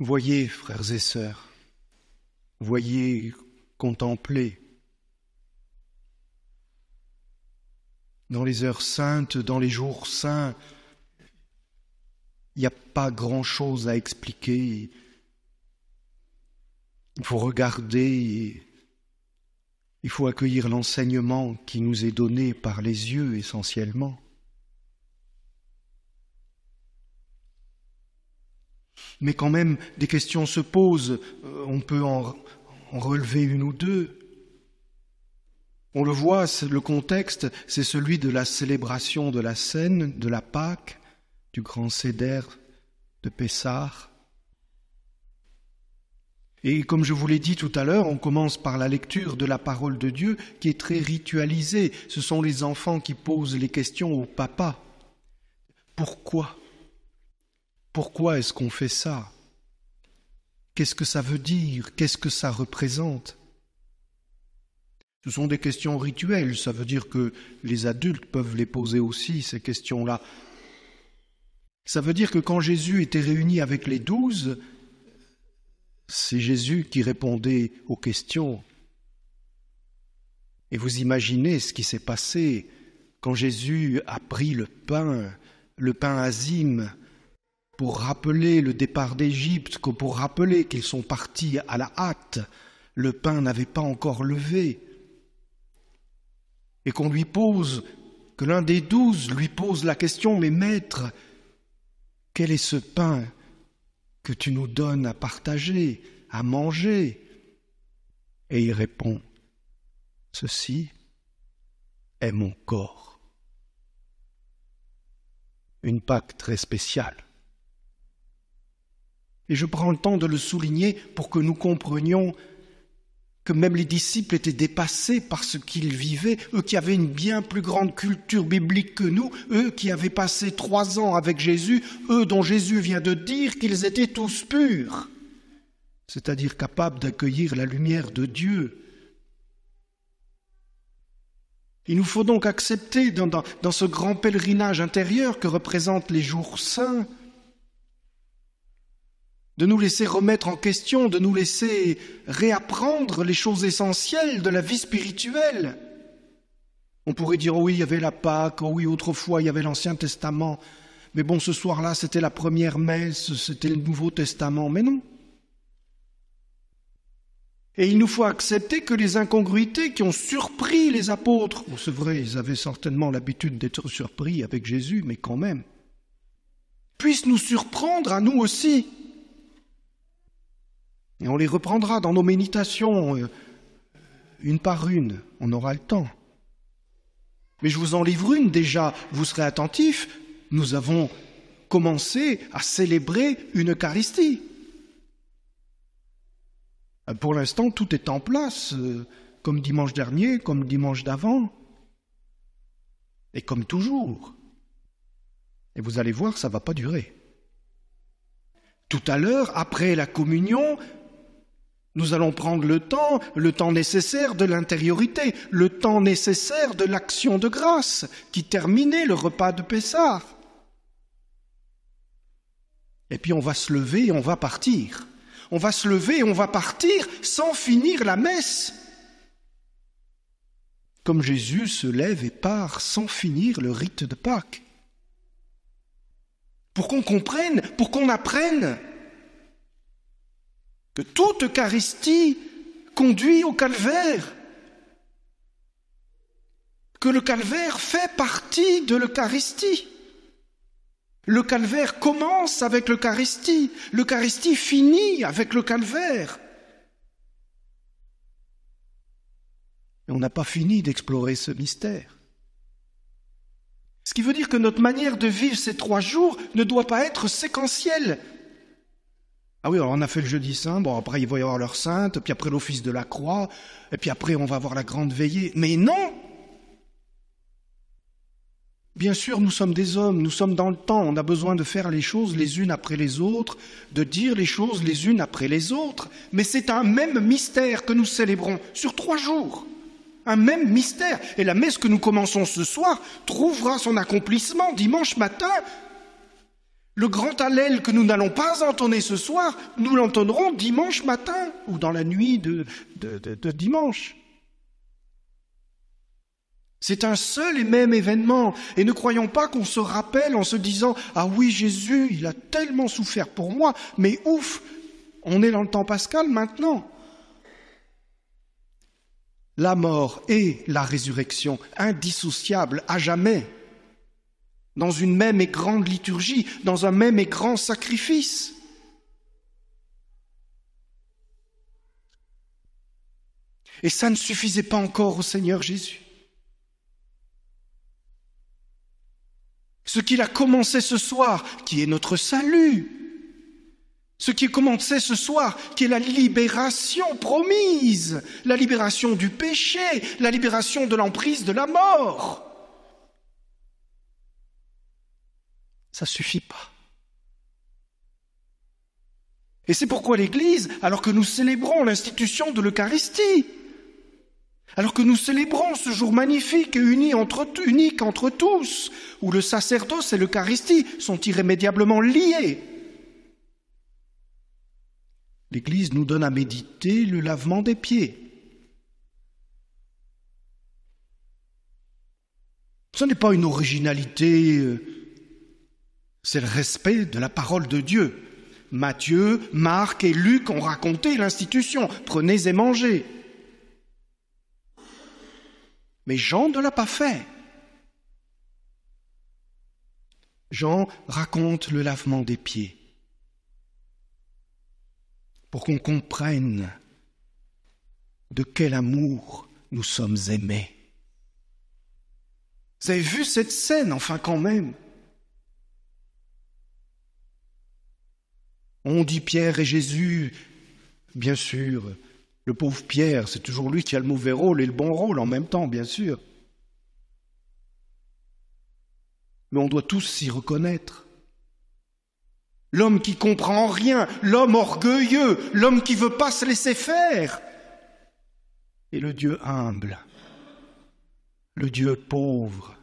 Voyez, frères et sœurs, voyez, contemplez. Dans les heures saintes, dans les jours saints, il n'y a pas grand-chose à expliquer. Il faut regarder, il faut accueillir l'enseignement qui nous est donné par les yeux essentiellement. Mais quand même, des questions se posent. Euh, on peut en, relever une ou deux. On le voit, le contexte, c'est celui de la célébration de la scène, de la Pâque, du grand Céder de Pessar. Et comme je vous l'ai dit tout à l'heure, on commence par la lecture de la parole de Dieu qui est très ritualisée. Ce sont les enfants qui posent les questions au papa. Pourquoi pourquoi est-ce qu'on fait ça Qu'est-ce que ça veut dire Qu'est-ce que ça représente Ce sont des questions rituelles, ça veut dire que les adultes peuvent les poser aussi, ces questions-là. Ça veut dire que quand Jésus était réuni avec les douze, c'est Jésus qui répondait aux questions. Et vous imaginez ce qui s'est passé quand Jésus a pris le pain, le pain azime, pour rappeler le départ d'Égypte, que pour rappeler qu'ils sont partis à la hâte, le pain n'avait pas encore levé, et qu'on lui pose, que l'un des douze lui pose la question, mais maître, quel est ce pain que tu nous donnes à partager, à manger Et il répond, ceci est mon corps. Une Pâque très spéciale. Et je prends le temps de le souligner pour que nous comprenions que même les disciples étaient dépassés par ce qu'ils vivaient, eux qui avaient une bien plus grande culture biblique que nous, eux qui avaient passé trois ans avec Jésus, eux dont Jésus vient de dire qu'ils étaient tous purs, c'est-à-dire capables d'accueillir la lumière de Dieu. Il nous faut donc accepter dans, dans ce grand pèlerinage intérieur que représentent les jours saints, de nous laisser remettre en question, de nous laisser réapprendre les choses essentielles de la vie spirituelle. On pourrait dire, oh oui, il y avait la Pâque, oh oui, autrefois, il y avait l'Ancien Testament, mais bon, ce soir-là, c'était la première messe, c'était le Nouveau Testament, mais non. Et il nous faut accepter que les incongruités qui ont surpris les apôtres, c'est vrai, ils avaient certainement l'habitude d'être surpris avec Jésus, mais quand même, puissent nous surprendre à nous aussi. Et on les reprendra dans nos méditations, euh, une par une, on aura le temps. Mais je vous en livre une déjà, vous serez attentifs, nous avons commencé à célébrer une Eucharistie. Euh, pour l'instant, tout est en place, euh, comme dimanche dernier, comme dimanche d'avant, et comme toujours. Et vous allez voir, ça ne va pas durer. Tout à l'heure, après la communion, nous allons prendre le temps, le temps nécessaire de l'intériorité, le temps nécessaire de l'action de grâce qui terminait le repas de Pessard. Et puis on va se lever et on va partir. On va se lever et on va partir sans finir la messe. Comme Jésus se lève et part sans finir le rite de Pâques. Pour qu'on comprenne, pour qu'on apprenne que toute Eucharistie conduit au calvaire, que le calvaire fait partie de l'Eucharistie. Le calvaire commence avec l'Eucharistie, l'Eucharistie finit avec le calvaire. Et on n'a pas fini d'explorer ce mystère. Ce qui veut dire que notre manière de vivre ces trois jours ne doit pas être séquentielle, ah oui, alors on a fait le jeudi saint, bon après il va y avoir leur sainte, puis après l'office de la croix, et puis après on va avoir la grande veillée. Mais non Bien sûr, nous sommes des hommes, nous sommes dans le temps, on a besoin de faire les choses les unes après les autres, de dire les choses les unes après les autres, mais c'est un même mystère que nous célébrons sur trois jours. Un même mystère. Et la messe que nous commençons ce soir trouvera son accomplissement dimanche matin le grand allèle que nous n'allons pas entonner ce soir, nous l'entonnerons dimanche matin ou dans la nuit de dimanche. C'est un seul et même événement, et ne croyons pas qu'on se rappelle en se disant Ah oui, Jésus, il a tellement souffert pour moi, mais ouf, on est dans le temps pascal maintenant. La mort et la résurrection, indissociables à jamais dans une même et grande liturgie, dans un même et grand sacrifice. Et ça ne suffisait pas encore au Seigneur Jésus. Ce qu'il a commencé ce soir, qui est notre salut, ce qui commençait ce soir, qui est la libération promise, la libération du péché, la libération de l'emprise de la mort. ça ne suffit pas. Et c'est pourquoi l'Église, alors que nous célébrons l'institution de l'Eucharistie, alors que nous célébrons ce jour magnifique et uni entre, unique entre tous, où le sacerdoce et l'Eucharistie sont irrémédiablement liés, l'Église nous donne à méditer le lavement des pieds. Ce n'est pas une originalité euh, c'est le respect de la parole de Dieu. Matthieu, Marc et Luc ont raconté l'institution. Prenez et mangez. Mais Jean ne l'a pas fait. Jean raconte le lavement des pieds pour qu'on comprenne de quel amour nous sommes aimés. Vous avez vu cette scène, enfin quand même. On dit Pierre et Jésus, bien sûr. Le pauvre Pierre, c'est toujours lui qui a le mauvais rôle et le bon rôle en même temps, bien sûr. Mais on doit tous s'y reconnaître. L'homme qui comprend rien, l'homme orgueilleux, l'homme qui veut pas se laisser faire. Et le Dieu humble, le Dieu pauvre,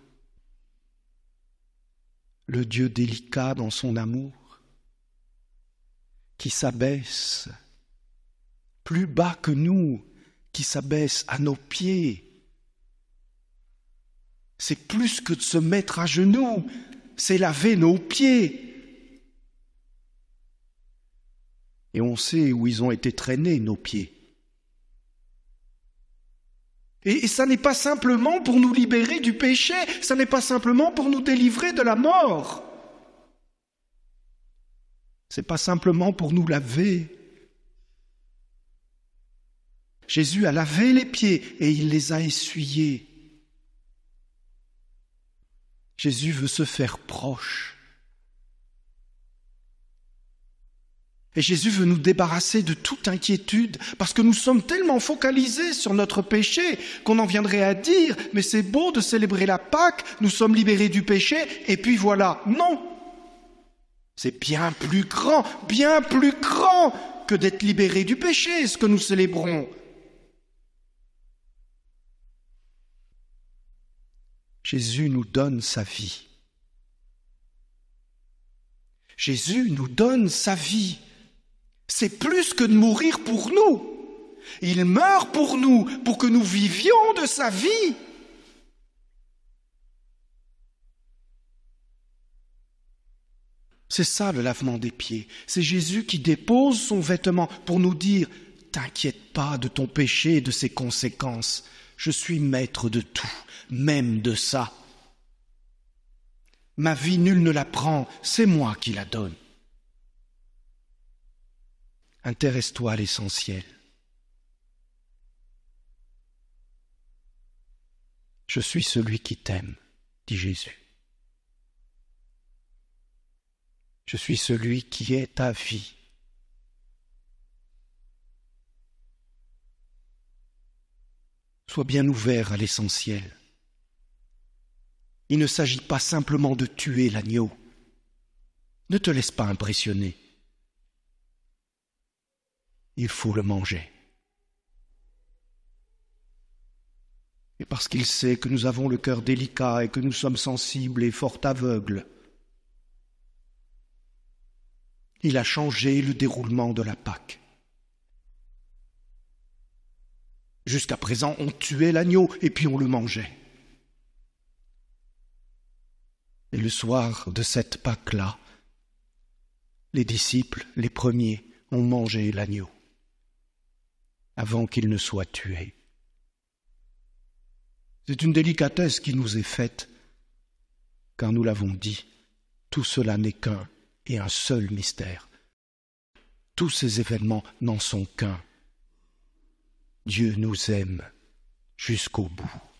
le Dieu délicat dans son amour qui s'abaisse, plus bas que nous, qui s'abaisse à nos pieds. C'est plus que de se mettre à genoux, c'est laver nos pieds. Et on sait où ils ont été traînés, nos pieds. Et, et ça n'est pas simplement pour nous libérer du péché, ça n'est pas simplement pour nous délivrer de la mort n'est pas simplement pour nous laver. Jésus a lavé les pieds et il les a essuyés. Jésus veut se faire proche. Et Jésus veut nous débarrasser de toute inquiétude, parce que nous sommes tellement focalisés sur notre péché qu'on en viendrait à dire, mais c'est beau de célébrer la Pâque, nous sommes libérés du péché, et puis voilà. Non, c'est bien plus grand, bien plus grand que d'être libéré du péché, ce que nous célébrons. Jésus nous donne sa vie. Jésus nous donne sa vie. C'est plus que de mourir pour nous. Il meurt pour nous, pour que nous vivions de sa vie. C'est ça le lavement des pieds. C'est Jésus qui dépose son vêtement pour nous dire T'inquiète pas de ton péché et de ses conséquences. Je suis maître de tout, même de ça. Ma vie nulle ne la prend, c'est moi qui la donne. Intéresse-toi à l'essentiel. Je suis celui qui t'aime, dit Jésus. Je suis celui qui est ta vie. Sois bien ouvert à l'essentiel. Il ne s'agit pas simplement de tuer l'agneau. Ne te laisse pas impressionner. Il faut le manger. Et parce qu'il sait que nous avons le cœur délicat et que nous sommes sensibles et fort aveugles, il a changé le déroulement de la Pâque. Jusqu'à présent, on tuait l'agneau et puis on le mangeait. Et le soir de cette Pâque-là, les disciples, les premiers, ont mangé l'agneau avant qu'il ne soit tué. C'est une délicatesse qui nous est faite, car nous l'avons dit, tout cela n'est qu'un et un seul mystère. Tous ces événements n'en sont qu'un. Dieu nous aime jusqu'au bout.